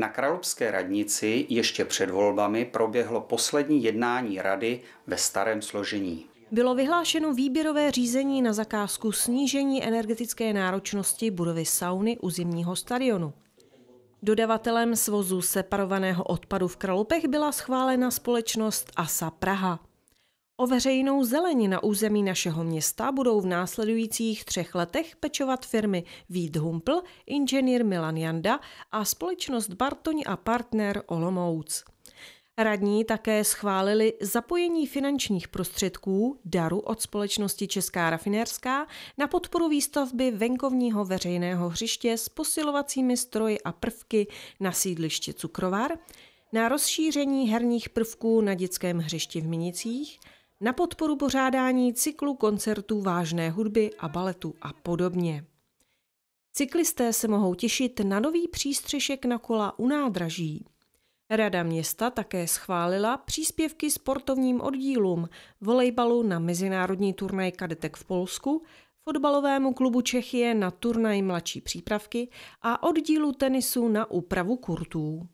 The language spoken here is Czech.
Na Kralupské radnici ještě před volbami proběhlo poslední jednání rady ve starém složení. Bylo vyhlášeno výběrové řízení na zakázku snížení energetické náročnosti budovy sauny u zimního stadionu. Dodavatelem svozu separovaného odpadu v Kralupech byla schválena společnost ASA Praha. O veřejnou zelení na území našeho města budou v následujících třech letech pečovat firmy Vít Humpl, inženýr Milan Janda a společnost Bartoň a partner Olomouc. Radní také schválili zapojení finančních prostředků daru od společnosti Česká rafinérská na podporu výstavby venkovního veřejného hřiště s posilovacími stroji a prvky na sídlišti Cukrovar, na rozšíření herních prvků na dětském hřišti v Minicích – na podporu pořádání cyklu koncertů vážné hudby a baletu a podobně. Cyklisté se mohou těšit na nový přístřešek na kola u nádraží. Rada města také schválila příspěvky sportovním oddílům volejbalu na mezinárodní turnaj kadetek v Polsku, fotbalovému klubu Čechie na turnaj mladší přípravky a oddílu tenisu na úpravu kurtů.